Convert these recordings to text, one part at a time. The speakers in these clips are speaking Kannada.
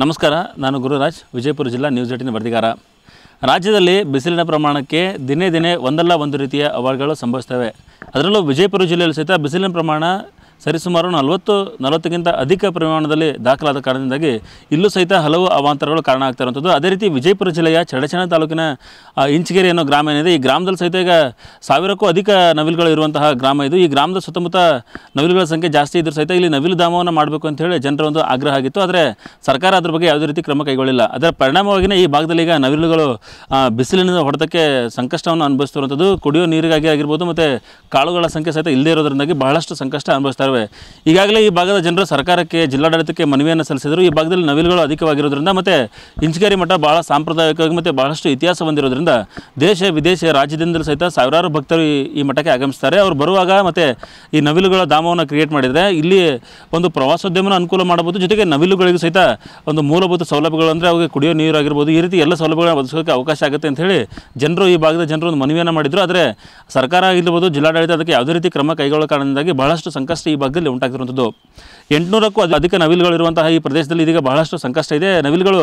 ನಮಸ್ಕಾರ ನಾನು ಗುರುರಾಜ್ ವಿಜಯಪುರ ಜಿಲ್ಲಾ ನ್ಯೂಸ್ ಏಟಿನ ವರದಿಗಾರ ರಾಜ್ಯದಲ್ಲಿ ಬಿಸಿಲಿನ ಪ್ರಮಾಣಕ್ಕೆ ದಿನೇ ದಿನೇ ಒಂದಲ್ಲ ಒಂದು ರೀತಿಯ ಅವಾರ್ಡ್ಗಳು ಸಂಭವಿಸ್ತವೆ ಅದರಲ್ಲೂ ವಿಜಯಪುರ ಜಿಲ್ಲೆಯಲ್ಲಿ ಸಹಿತ ಬಿಸಿಲಿನ ಪ್ರಮಾಣ ಸರಿಸುಮಾರು ನಲವತ್ತು ನಲವತ್ತಕ್ಕಿಂತ ಅಧಿಕ ಪ್ರಮಾಣದಲ್ಲಿ ದಾಖಲಾದ ಕಾರಣದಿಂದಾಗಿ ಇಲ್ಲೂ ಸಹಿತ ಹಲವು ಅವಾಂತರಗಳು ಕಾರಣ ಆಗ್ತಾ ಇರುವಂಥದ್ದು ಅದೇ ರೀತಿ ವಿಜಯಪುರ ಜಿಲ್ಲೆಯ ಚಡಚಣ ತಾಲೂಕಿನ ಇಂಚಗೇರಿ ಅನ್ನೋ ಗ್ರಾಮ ಏನಿದೆ ಈ ಗ್ರಾಮದಲ್ಲಿ ಸಹಿತ ಈಗ ಸಾವಿರಕ್ಕೂ ಅಧಿಕ ನವಿಲುಗಳು ಇರುವಂತಹ ಗ್ರಾಮ ಇದು ಈ ಗ್ರಾಮದ ಸುತ್ತಮುತ್ತ ನವಿಲುಗಳ ಸಂಖ್ಯೆ ಜಾಸ್ತಿ ಇದ್ರೂ ಸಹಿತ ಇಲ್ಲಿ ನವಿಲು ಧಾಮವನ್ನು ಮಾಡಬೇಕು ಅಂತ ಹೇಳಿ ಜನರ ಒಂದು ಆಗ್ರಹ ಆಗಿತ್ತು ಆದರೆ ಸರ್ಕಾರ ಅದ್ರ ಬಗ್ಗೆ ಯಾವುದೇ ರೀತಿ ಕ್ರಮ ಕೈಗೊಳ್ಳಿಲ್ಲ ಅದರ ಪರಿಣಾಮವಾಗಿನೇ ಈ ಭಾಗದಲ್ಲಿ ಈಗ ನವಿಲುಗಳು ಬಿಸಿಲಿನಿಂದ ಹೊಡೆದಕ್ಕೆ ಸಂಕಷ್ಟವನ್ನು ಅನುಭವಿಸ್ತಿರುವಂಥದ್ದು ಕುಡಿಯೋ ನೀರಿಗಾಗಿ ಆಗಿರ್ಬೋದು ಮತ್ತು ಕಾಳುಗಳ ಸಂಖ್ಯೆ ಸಹಿತ ಇಲ್ಲದೇ ಇರೋದ್ರಿಂದಾಗಿ ಬಹಳಷ್ಟು ಸಂಕಷ್ಟ ಅನುಭವಿಸ್ತಾರೆ ಇದ್ದಾವೆ ಈಗಾಗಲೇ ಈ ಭಾಗದ ಜನರು ಸರ್ಕಾರಕ್ಕೆ ಜಿಲ್ಲಾಡಳಿತಕ್ಕೆ ಮನವಿಯನ್ನು ಸಲ್ಲಿಸಿದರು ಈ ಭಾಗದಲ್ಲಿ ನವಿಲುಗಳು ಅಧಿಕವಾಗಿರೋದ್ರಿಂದ ಮತ್ತು ಇಂಚಗೇರಿ ಮಠ ಭಾಳ ಸಾಂಪ್ರದಾಯಿಕವಾಗಿ ಮತ್ತು ಬಹಳಷ್ಟು ಇತಿಹಾಸ ಹೊಂದಿರೋದ್ರಿಂದ ದೇಶ ವಿದೇಶ ರಾಜ್ಯದಿಂದಲೂ ಸಹಿತ ಸಾವಿರಾರು ಭಕ್ತರು ಈ ಮಠಕ್ಕೆ ಆಗಮಿಸ್ತಾರೆ ಅವರು ಬರುವಾಗ ಮತ್ತು ಈ ನವಿಲುಗಳ ಧಾಮವನ್ನು ಕ್ರಿಯೇಟ್ ಮಾಡಿದರೆ ಇಲ್ಲಿ ಒಂದು ಪ್ರವಾಸೋದ್ಯಮನ ಅನುಕೂಲ ಮಾಡಬಹುದು ಜೊತೆಗೆ ನವಿಲುಗಳಿಗೂ ಸಹಿತ ಒಂದು ಮೂಲಭೂತ ಸೌಲಭ್ಯಗಳು ಅಂದರೆ ಅವರಿಗೆ ಕುಡಿಯೋ ನೀರು ಆಗಿರ್ಬೋದು ಈ ರೀತಿ ಎಲ್ಲ ಸೌಲಭ್ಯಗಳನ್ನು ಒದಗಿಸೋಕೆ ಅವಕಾಶ ಆಗುತ್ತೆ ಅಂತ ಹೇಳಿ ಜನರು ಈ ಭಾಗದ ಜನರು ಒಂದು ಮನವಿಯನ್ನು ಮಾಡಿದರು ಆದರೆ ಸರ್ಕಾರ ಆಗಿರ್ಬೋದು ಜಿಲ್ಲಾಡಳಿತ ಅದಕ್ಕೆ ಯಾವುದೇ ರೀತಿ ಕ್ರಮ ಕೈಗೊಳ್ಳೋ ಕಾರಣದಿಂದಾಗಿ ಬಹಳಷ್ಟು ಸಂಕಷ್ಟ ಈ ಭಾಗದಲ್ಲಿ ಉಂಟಾಗ್ತಿರುವಂಥದ್ದು ಎಂಟುನೂರಕ್ಕೂ ಅದು ಅಧಿಕ ಇರುವಂತಹ ಈ ಪ್ರದೇಶದಲ್ಲಿ ಇದೀಗ ಬಹಳಷ್ಟು ಸಂಕಷ್ಟ ಇದೆ ನವಿಲುಗಳು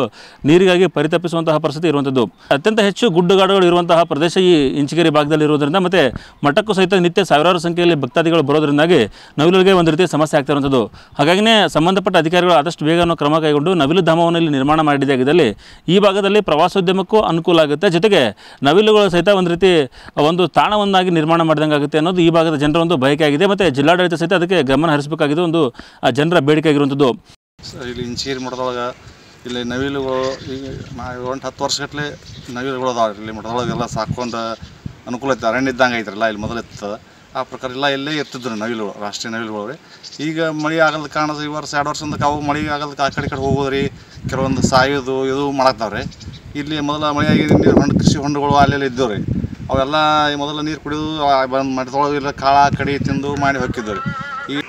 ನೀರಿಗಾಗಿ ಪರಿತಪಿಸುವಂತಹ ಪರಿಸ್ಥಿತಿ ಇರುವಂಥದ್ದು ಅತ್ಯಂತ ಹೆಚ್ಚು ಗುಡ್ಡುಗಾಡುಗಳು ಇರುವಂತಹ ಪ್ರದೇಶ ಈ ಇಂಚಿಗೇರಿ ಭಾಗದಲ್ಲಿ ಇರುವುದರಿಂದ ಮತ್ತು ಮಠಕ್ಕೂ ಸಹಿತ ನಿತ್ಯ ಸಾವಿರಾರು ಸಂಖ್ಯೆಯಲ್ಲಿ ಭಕ್ತಾದಿಗಳು ಬರೋದರಿಂದಾಗಿ ನವಿಲುಗಳಿಗೆ ಒಂದು ರೀತಿ ಸಮಸ್ಯೆ ಆಗ್ತಿರುವಂಥದ್ದು ಹಾಗಾಗಿನೇ ಸಂಬಂಧಪಟ್ಟ ಅಧಿಕಾರಿಗಳು ಆದಷ್ಟು ಅನ್ನೋ ಕ್ರಮ ಕೈಗೊಂಡು ನವಿಲು ಧಾಮವನ್ನು ಇಲ್ಲಿ ನಿರ್ಮಾಣ ಮಾಡಿದಾಗಿದ್ದಲ್ಲಿ ಈ ಭಾಗದಲ್ಲಿ ಪ್ರವಾಸೋದ್ಯಮಕ್ಕೂ ಅನುಕೂಲ ಆಗುತ್ತೆ ಜೊತೆಗೆ ನವಿಲುಗಳು ಸಹಿತ ಒಂದು ರೀತಿ ಒಂದು ತಾಣವನ್ನಾಗಿ ನಿರ್ಮಾಣ ಮಾಡಿದಂಗೆ ಆಗುತ್ತೆ ಅನ್ನೋದು ಈ ಭಾಗದ ಜನರ ಒಂದು ಬಯಕೆ ಆಗಿದೆ ಮತ್ತು ಜಿಲ್ಲಾಡಳಿತ ಸಹಿತ ಅದಕ್ಕೆ ಗಮನ ಹರಿಸಬೇಕಾಗಿದೆ ಒಂದು ಜನರ ಬೇಡಿಕೆ ಆಗಿರುವಂಥದ್ದು ಇಲ್ಲಿ ಇಂಚೀರಿ ಮಠದೊಳಗೆ ಇಲ್ಲಿ ನವಿಲುಗಳು ಈಗ ಒಂದು ಹತ್ತು ವರ್ಷಗಟ್ಟಲೆ ನವಿಲುಗಳು ಅದಾವೆ ಇಲ್ಲಿ ಮಠದೊಳಗೆಲ್ಲ ಸಾಕೊಂಡು ಅನುಕೂಲ ಇತ್ತು ಅರಣ್ಯ ಇದ್ದಂಗೆ ಐತ್ರಲ್ಲ ಇಲ್ಲಿ ಮೊದಲು ಇತ್ತು ಆ ಪ್ರಕಾರ ಎಲ್ಲ ಇಲ್ಲೇ ಇರ್ತಿದ್ರು ನವಿಲು ರಾಷ್ಟ್ರೀಯ ನವಿಲುಗಳು ಈಗ ಮಳೆ ಆಗದ ಕಾರಣದ ಈ ವರ್ಷ ಎರಡು ವರ್ಷದ ಅವು ಮಳೆ ಆ ಕಡೆ ಕಡೆ ಹೋಗೋದ್ರಿ ಕೆಲವೊಂದು ಸಾಯೋದು ಇದು ರೀ ಇಲ್ಲಿ ಮೊದಲ ಮಳೆ ನೀರು ಹೊಂಡ ಕೃಷಿ ಹೊಂಡಗಳು ಅಲ್ಲೆಲ್ಲ ಇದ್ದವು ರೀ ಅವೆಲ್ಲ ಮೊದಲು ನೀರು ಕುಡಿಯೋದು ಬಂದು ಮಠದೊಳಗೆ ಇಲ್ಲ ಕಾಳ ಕಡಿ ತಿಂದು ಮಾಡಿ ಹೋಗಿದ್ದವು ರೀ ಈ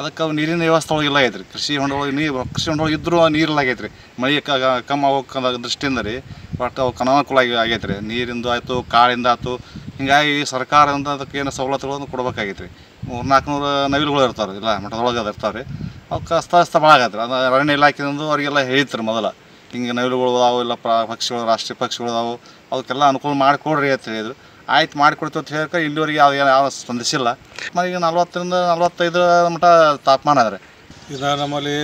ಅದಕ್ಕೆ ಅವು ನೀರಿನ ವ್ಯವಸ್ಥೆ ಒಳಗೆಲ್ಲ ಐತ್ರಿ ಕೃಷಿ ಹೊಂಡ ನೀರು ಕೃಷಿ ಹೊಂಡ ಒಳಗೆ ಇದ್ದರೂ ಆಗೈತೆ ರೀ ಮಳೆ ಕ ಕಮ್ಮಿ ಆಗೋಕ ದೃಷ್ಟಿಯಿಂದ ರೀ ಬಟ್ ಅವು ಅನಾನುಕೂಲ ಆಗಿ ಆಗೈತೆ ರೀ ನೀರಿಂದು ಆಯಿತು ಕಾಳಿಂದ ಆಯಿತು ಹೀಗಾಗಿ ಸರ್ಕಾರದಿಂದ ಅದಕ್ಕೆ ಏನು ಸವಲತ್ತುಗಳನ್ನು ಕೊಡ್ಬೇಕಾಗೈತೆ ರೀ ಮೂರು ನಾಲ್ಕುನೂರು ನವಿಲುಗಳು ಇರ್ತಾವೆ ಇಲ್ಲ ಮಠದೊಳಗೆ ಅದು ಇರ್ತಾವೆ ರೀ ಅವಕ್ಕೆ ಅಸ್ತ ಭಾಳ ಆಗತ್ತೆ ಅದು ಅರಣ್ಯ ಇಲಾಖೆಯಿಂದ ಅವರಿಗೆಲ್ಲ ಹೇಳಿತ್ರಿ ಮೊದಲ ಹಿಂಗೆ ನವಿಲುಗಳು ಅದಾವು ಇಲ್ಲ ಪ್ರಾ ಪಕ್ಷಿಗಳು ರಾಷ್ಟ್ರೀಯ ಪಕ್ಷಿಗಳು ಅದಾವು ಅವಕ್ಕೆಲ್ಲ ಅನುಕೂಲ ಮಾಡಿಕೊಡ್ರಿ ಅಂತ ಹೇಳಿದರು ಆಯ್ತು ಮಾಡಿಕೊಡ್ತು ಅಂತ ಹೇಳಕ್ಕೆ ಇಲ್ಲಿವರೆಗೆ ಯಾವ ಯಾವ ಸ್ಪಂದಿಸಿಲ್ಲ ಈಗ ನಲ್ವತ್ತರಿಂದ ನಲವತ್ತೈದು ಮಟ್ಟ ತಾಪಮಾನ ಅದ ರೀ ಇದು ನಮ್ಮಲ್ಲಿ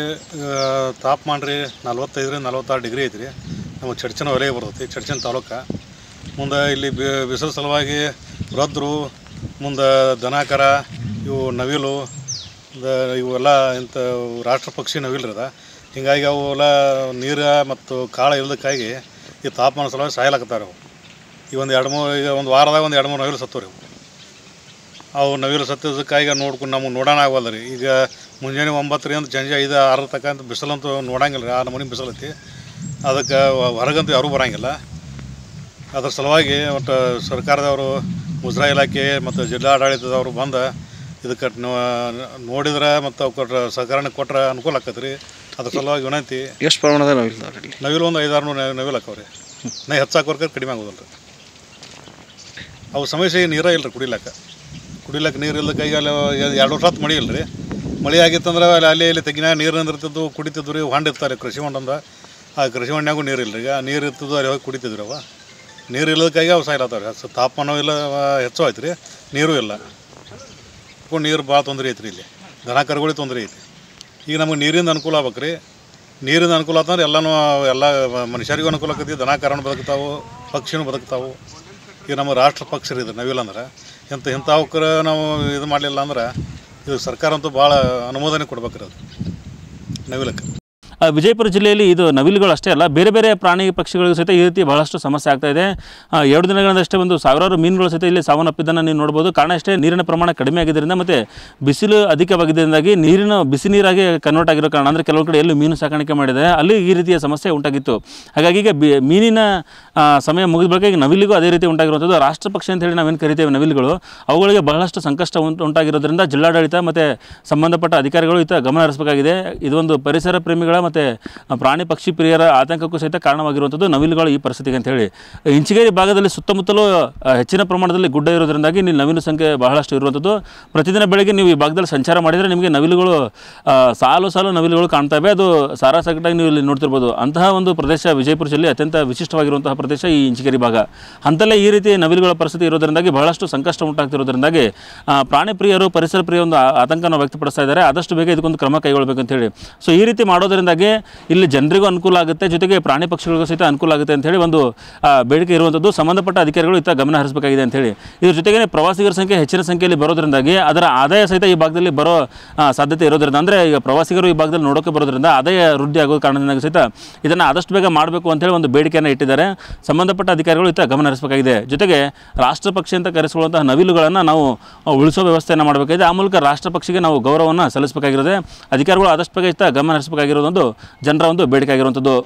ತಾಪಮಾನ ರೀ ನಲ್ವತ್ತೈದರಿಂದ ನಲ್ವತ್ತಾರು ಡಿಗ್ರಿ ಐತ್ರಿ ನಮ್ಮ ಚರ್ಚಿನ ವಲಯ ಬರ್ತೈತಿ ಚರ್ಚಿನ ತಾಲೂಕು ಮುಂದೆ ಇಲ್ಲಿ ಬಿಸಿಲು ಸಲುವಾಗಿ ರದ್ರು ಮುಂದೆ ದನಕರ ಇವು ನವಿಲು ಇವೆಲ್ಲ ಇಂಥ ರಾಷ್ಟ್ರ ಪಕ್ಷಿ ನವಿಲ್ರದ ಹೀಗಾಗಿ ಅವೆಲ್ಲ ನೀರು ಮತ್ತು ಕಾಳು ಇಲ್ಲದಕ್ಕಾಗಿ ಈ ತಾಪಮಾನ ಸಲುವಾಗಿ ಸಾಯಲಾಕತ್ತಾರೆ ಅವು ಈ ಒಂದು ಎರಡು ಮೂರು ಈಗ ಒಂದು ವಾರದಾಗ ಒಂದು ಎರಡು ಮೂರು ನವಿಲು ಸತ್ತವ್ರಿ ರೀ ಅವು ನವಿಲು ಸತ್ತದಕ್ಕೆ ಈಗ ನೋಡ್ಕೊಂಡು ನಮಗೆ ನೋಡೋಣ ಆಗೋಲ್ಲ ರೀ ಈಗ ಮುಂಜಾನೆ ಒಂಬತ್ತರಿಂದ ಸಂಜೆ ಐದು ಆರು ತಕ್ಕಂತ ಬಿಸಿಲಂತೂ ನೋಡಂಗಿಲ್ಲ ರೀ ಆ ನಮೂನಿ ಬಿಸಿಲೈತಿ ಅದಕ್ಕೆ ಹೊರಗಂತೂ ಯಾರೂ ಬರೋಂಗಿಲ್ಲ ಅದ್ರ ಸಲುವಾಗಿ ಒಟ್ಟು ಸರ್ಕಾರದವರು ಮುಜ್ರಾ ಇಲಾಖೆ ಮತ್ತು ಜಿಲ್ಲಾ ಆಡಳಿತದವರು ಬಂದು ಇದಕ್ಕೆ ನೋಡಿದ್ರೆ ಮತ್ತು ಕೊಟ್ಟರೆ ಸಹಕಾರನ ಕೊಟ್ಟರೆ ಅನುಕೂಲ ಆಕೈತೆ ರೀ ಅದ್ರ ಸಲುವಾಗಿ ವಿನಂತಿ ಎಷ್ಟು ಪ್ರಮಾಣದ ನವಿಲು ನವಿಲು ಒಂದು ಐದಾರು ನೂರು ನವಿಲು ಹಾಕವ್ರಿ ನಾ ಹೆಚ್ಚು ಕಡಿಮೆ ಆಗೋದಲ್ಲ ರೀ ಅವು ಸಮಸ್ಯೆ ನೀರೇ ಇಲ್ಲ ರೀ ನೀರು ಇಲ್ಲದ ಕೈಗೆ ಅಲ್ಲಿ ಎರಡು ವರ್ಷ ಮಳೆ ಇಲ್ಲ ಮಳೆ ಆಗಿತ್ತಂದ್ರೆ ಅಲ್ಲಿ ಅಲ್ಲಿ ಇಲ್ಲಿ ತೆಗಿನಾಗ ನೀರು ನಿಂದಿರ್ತಿದ್ದು ಕುಡಿತಿದ್ರು ರೀ ಹೊಂಡ ಇರ್ತಾರೆ ಕೃಷಿ ಹೊಂಡಂದ ಆ ಕೃಷಿ ಹೊಂಡ್ಯಾಗೂ ನೀರು ಇಲ್ಲರಿ ಈಗ ನೀರು ಇರ್ತದ ಅಲ್ಲಿ ಹೋಗಿ ಕುಡಿತಿದ್ರು ಅವ ನೀರು ಕೈಗೆ ಅವು ಸಾಯ್ಲತ್ತಾವ ರೀ ತಾಪಮಾನ ಇಲ್ಲ ಹೆಚ್ಚು ಆಯ್ತು ರೀ ನೀರು ಇಲ್ಲ ನೀರು ಭಾಳ ತೊಂದರೆ ಐತ್ರಿ ಇಲ್ಲಿ ದನ ಕರುಗಳಿಗೆ ತೊಂದರೆ ಐತಿ ಈಗ ನಮಗೆ ನೀರಿಂದ ಅನುಕೂಲ ಆಗ್ಬೇಕು ರೀ ನೀರಿನ ಅನುಕೂಲ ಆತಂದ್ರೆ ಎಲ್ಲನೂ ಎಲ್ಲ ಮನುಷ್ಯರಿಗೂ ಅನುಕೂಲ ಆಗ್ತೈತಿ ದನ ಕರಣ ಬದುಕ್ತಾವೆ ಪಕ್ಷಿನೂ ಬದುಕ್ತಾವೆ ಈಗ ನಮ್ಮ ರಾಷ್ಟ್ರ ಪಕ್ಷರು ಇದು ನವಿಲ್ ಅಂದ್ರೆ ಇಂಥ ಇಂಥವಕ್ರ ನಾವು ಇದು ಮಾಡಲಿಲ್ಲ ಅಂದ್ರೆ ಇದು ಸರ್ಕಾರ ಅಂತೂ ಭಾಳ ಅನುಮೋದನೆ ಕೊಡ್ಬೇಕ್ರಿ ಅದು ನವಿಲಕ್ಕೆ ವಿಜಯಪುರ ಜಿಲ್ಲೆಯಲ್ಲಿ ಇದು ನವಿಲುಗಳು ಅಷ್ಟೇ ಅಲ್ಲ ಬೇರೆ ಬೇರೆ ಪ್ರಾಣಿ ಪಕ್ಷಿಗಳಿಗೂ ಸಹಿತ ಈ ರೀತಿ ಬಹಳಷ್ಟು ಸಮಸ್ಯೆ ಆಗ್ತಾ ಇದೆ ಎರಡು ದಿನಗಳಷ್ಟೇ ಒಂದು ಸಾವಿರಾರು ಮೀನುಗಳು ಸಹಿತ ಇಲ್ಲಿ ಸಾವನ್ನಪ್ಪಿದ್ದನ್ನು ನೀವು ನೋಡ್ಬೋದು ಕಾರಣ ಅಷ್ಟೇ ನೀರಿನ ಪ್ರಮಾಣ ಕಡಿಮೆ ಆಗಿದ್ದರಿಂದ ಮತ್ತು ಬಿಸಿಲು ಅಧಿಕವಾಗಿದ್ದರಿಂದಾಗಿ ನೀರಿನ ಬಿಸಿ ನೀರಾಗಿ ಕನ್ವರ್ಟ್ ಆಗಿರೋ ಕಾರಣ ಅಂದರೆ ಕೆಲವು ಕಡೆ ಎಲ್ಲೂ ಮೀನು ಸಾಕಾಣಿಕೆ ಮಾಡಿದೆ ಅಲ್ಲಿ ಈ ರೀತಿಯ ಸಮಸ್ಯೆ ಉಂಟಾಗಿತ್ತು ಹಾಗಾಗಿ ಈಗ ಮೀನಿನ ಸಮಯ ಮುಗಿದ ಬಳಿಕ ನವಿಲುಗೂ ನವಿಲಿಗೂ ಅದೇ ರೀತಿ ಉಂಟಾಗಿರುವಂಥದ್ದು ರಾಷ್ಟ್ರ ಅಂತ ಹೇಳಿ ನಾವೇನು ಕರಿತೇವೆ ನವಿಲುಗಳು ಅವುಗಳಿಗೆ ಬಹಳಷ್ಟು ಸಂಕಷ್ಟ ಉಂಟಾಗಿರೋದ್ರಿಂದ ಜಿಲ್ಲಾಡಳಿತ ಮತ್ತು ಸಂಬಂಧಪಟ್ಟ ಅಧಿಕಾರಿಗಳು ಈತ ಗಮನ ಹರಿಸಬೇಕಾಗಿದೆ ಇದೊಂದು ಪರಿಸರ ಪ್ರೇಮಿಗಳ ಮತ್ತು ಪ್ರಾಣಿ ಪಕ್ಷಿ ಪ್ರಿಯರ ಆತಂಕಕ್ಕೂ ಸಹಿತ ಕಾರಣವಾಗಿರುವಂಥದ್ದು ನವಿಲುಗಳು ಈ ಪರಿಸ್ಥಿತಿಗೆ ಅಂತ ಹೇಳಿ ಇಂಚಿಗೇರಿ ಭಾಗದಲ್ಲಿ ಸುತ್ತಮುತ್ತಲೂ ಹೆಚ್ಚಿನ ಪ್ರಮಾಣದಲ್ಲಿ ಗುಡ್ಡ ಇರೋದರಿಂದಾಗಿ ಇಲ್ಲಿ ನವಿಲು ಸಂಖ್ಯೆ ಬಹಳಷ್ಟು ಇರುವಂಥದ್ದು ಪ್ರತಿದಿನ ಬೆಳಗ್ಗೆ ನೀವು ಈ ಭಾಗದಲ್ಲಿ ಸಂಚಾರ ಮಾಡಿದರೆ ನಿಮಗೆ ನವಿಲುಗಳು ಸಾಲು ಸಾಲು ನವಿಲುಗಳು ಕಾಣ್ತವೆ ಅದು ಸಾರಾಸಗಟ್ಟಾಗಿ ನೀವು ಇಲ್ಲಿ ನೋಡ್ತಿರ್ಬೋದು ಅಂತಹ ಒಂದು ಪ್ರದೇಶ ವಿಜಯಪುರ ಜಿಲ್ಲೆ ಅತ್ಯಂತ ವಿಶಿಷ್ಟವಾಗಿರುವಂತಹ ಪ್ರದೇಶ ಈ ಇಂಚಿಗೇರಿ ಭಾಗ ಅಂತಲೇ ಈ ರೀತಿ ನವಿಲುಗಳ ಪರಿಸ್ಥಿತಿ ಇರೋದರಿಂದಾಗಿ ಬಹಳಷ್ಟು ಸಂಕಷ್ಟ ಉಂಟಾಗ್ತಿರೋದ್ರಿಂದಾಗಿ ಪ್ರಾಣಿ ಪ್ರಿಯರು ಪರಿಸರ ಪ್ರಿಯ ಒಂದು ಆತಂಕವನ್ನು ವ್ಯಕ್ತಪಡಿಸ್ತಾ ಇದ್ದಾರೆ ಆದಷ್ಟು ಬೇಗ ಇದಕ್ಕೊಂದು ಕ್ರಮ ಕೈಗೊಳ್ಳಬೇಕಂತ ಹೇಳಿ ಸೊ ಈ ರೀತಿ ಮಾಡೋದರಿಂದಾಗಿ ಹಾಗೆ ಇಲ್ಲಿ ಜನರಿಗೂ ಅನುಕೂಲ ಆಗುತ್ತೆ ಜೊತೆಗೆ ಪ್ರಾಣಿ ಪಕ್ಷಿಗಳಿಗೂ ಸಹಿತ ಅನುಕೂಲ ಆಗುತ್ತೆ ಅಂತ ಹೇಳಿ ಒಂದು ಬೇಡಿಕೆ ಇರುವಂಥದ್ದು ಸಂಬಂಧಪಟ್ಟ ಅಧಿಕಾರಿಗಳು ಇತ್ತ ಗಮನ ಹರಿಸಬೇಕಾಗಿದೆ ಅಂತ ಹೇಳಿ ಇದ್ರ ಜೊತೆಗೆ ಪ್ರವಾಸಿಗರ ಸಂಖ್ಯೆ ಹೆಚ್ಚಿನ ಸಂಖ್ಯೆಯಲ್ಲಿ ಬರೋದ್ರಿಂದಾಗಿ ಅದರ ಆದಾಯ ಸಹಿತ ಈ ಭಾಗದಲ್ಲಿ ಬರೋ ಸಾಧ್ಯತೆ ಇರೋದ್ರಿಂದ ಅಂದರೆ ಈಗ ಪ್ರವಾಸಿಗರು ಈ ಭಾಗದಲ್ಲಿ ನೋಡೋಕೆ ಬರೋದ್ರಿಂದ ಆದಾಯ ವೃದ್ಧಿ ಆಗೋ ಕಾರಣದಿಂದಾಗಿ ಸಹಿತ ಇದನ್ನು ಆದಷ್ಟು ಬೇಗ ಮಾಡಬೇಕು ಅಂತೇಳಿ ಒಂದು ಬೇಡಿಕೆಯನ್ನು ಇಟ್ಟಿದ್ದಾರೆ ಸಂಬಂಧಪಟ್ಟ ಅಧಿಕಾರಿಗಳು ಇತ್ತ ಗಮನ ಹರಿಸಬೇಕಾಗಿದೆ ಜೊತೆಗೆ ರಾಷ್ಟ್ರ ಪಕ್ಷಿ ಅಂತ ಕರೆಸಿಕೊಳ್ಳುವಂತಹ ನವಿಲುಗಳನ್ನು ನಾವು ಉಳಿಸೋ ವ್ಯವಸ್ಥೆಯನ್ನು ಮಾಡಬೇಕಾಗಿದೆ ಆ ಮೂಲಕ ರಾಷ್ಟ್ರ ಪಕ್ಷಿಗೆ ನಾವು ಗೌರವವನ್ನು ಸಲ್ಲಿಸಬೇಕಾಗಿರೋದೆ ಅಧಿಕಾರಿಗಳು ಆದಷ್ಟು ಬೇಗ ಇತ್ತ ಗಮನ ಹರಿಸಬೇಕಾಗಿರೋದೊಂದು ಜನರ ಒಂದು ಬೇಡಿಕೆ ಆಗಿರುವಂಥದ್ದು